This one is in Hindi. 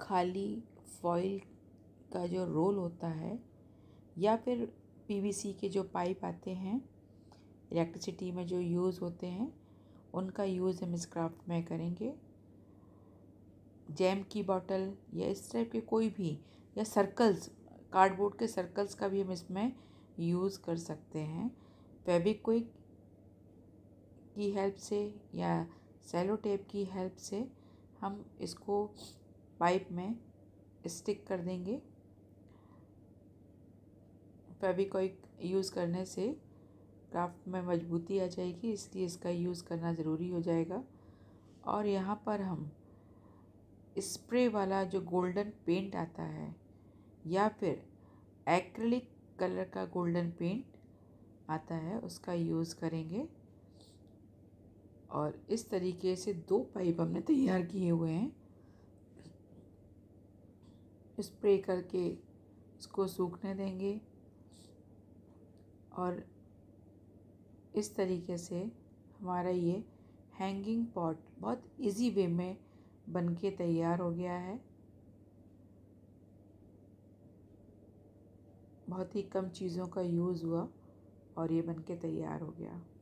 खाली फॉइल का जो रोल होता है या फिर पीवीसी के जो पाइप आते हैं इलेक्ट्रिसिटी में जो यूज़ होते हैं उनका यूज़ हम इस क्राफ्ट में करेंगे जैम की बॉटल या इस टाइप के कोई भी या सर्कल्स कार्डबोर्ड के सर्कल्स का भी हम इसमें यूज़ कर सकते हैं फेबिक्विक क्विक की हेल्प से या सेलो टेप की हेल्प से हम इसको पाइप में स्टिक कर देंगे फेविकॉइक यूज़ करने से क्राफ्ट में मजबूती आ जाएगी इसलिए इसका यूज़ करना ज़रूरी हो जाएगा और यहाँ पर हम स्प्रे वाला जो गोल्डन पेंट आता है या फिर एक्रिलिक कलर का गोल्डन पेंट आता है उसका यूज़ करेंगे और इस तरीके से दो पाइप हमने तैयार किए हुए हैं स्प्रे करके इसको सूखने देंगे और इस तरीके से हमारा ये हैंगिंग पॉट बहुत इजी वे में बनके तैयार हो गया है बहुत ही कम चीज़ों का यूज़ हुआ और ये बनके तैयार हो गया